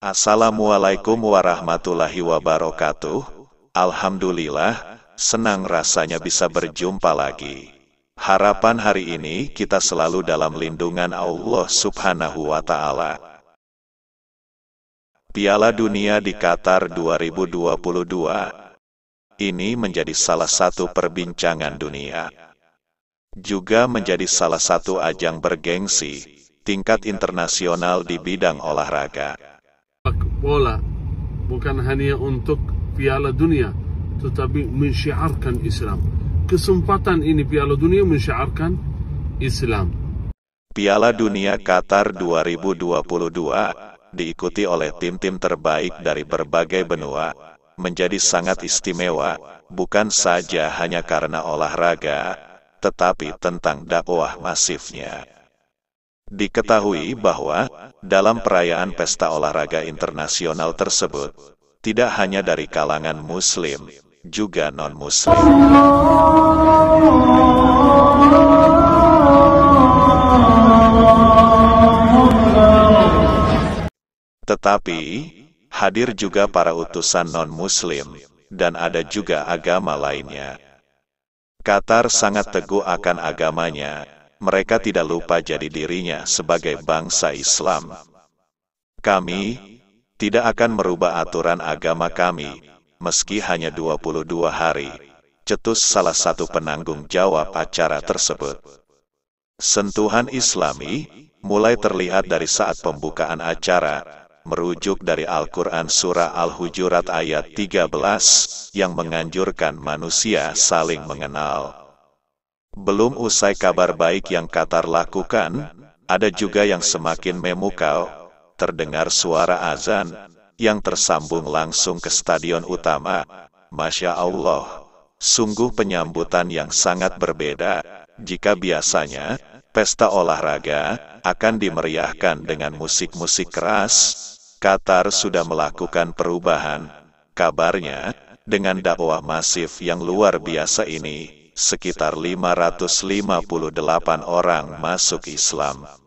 Assalamualaikum warahmatullahi wabarakatuh. Alhamdulillah, senang rasanya bisa berjumpa lagi. Harapan hari ini kita selalu dalam lindungan Allah Subhanahu wa Ta'ala. Piala Dunia di Qatar 2022. Ini menjadi salah satu perbincangan dunia. Juga menjadi salah satu ajang bergengsi tingkat internasional di bidang olahraga. Bola bukan hanya untuk Piala Dunia, tetapi mensyiarkan Islam. Kesempatan ini Piala Dunia mensyiarkan Islam. Piala Dunia Qatar 2022 diikuti oleh tim-tim terbaik dari berbagai benua, menjadi sangat istimewa, bukan saja hanya karena olahraga, tetapi tentang dakwah masifnya. Diketahui bahwa, dalam perayaan pesta olahraga internasional tersebut, tidak hanya dari kalangan muslim, juga non-muslim. Tetapi, hadir juga para utusan non-muslim, dan ada juga agama lainnya. Qatar sangat teguh akan agamanya, mereka tidak lupa jadi dirinya sebagai bangsa Islam. Kami tidak akan merubah aturan agama kami, meski hanya 22 hari, cetus salah satu penanggung jawab acara tersebut. Sentuhan Islami mulai terlihat dari saat pembukaan acara, merujuk dari Al-Quran Surah Al-Hujurat ayat 13, yang menganjurkan manusia saling mengenal. Belum usai kabar baik yang Qatar lakukan, ada juga yang semakin memukau, terdengar suara azan, yang tersambung langsung ke stadion utama. Masya Allah, sungguh penyambutan yang sangat berbeda, jika biasanya, pesta olahraga akan dimeriahkan dengan musik-musik keras, Qatar sudah melakukan perubahan. Kabarnya, dengan dakwah masif yang luar biasa ini, sekitar 558 orang masuk Islam.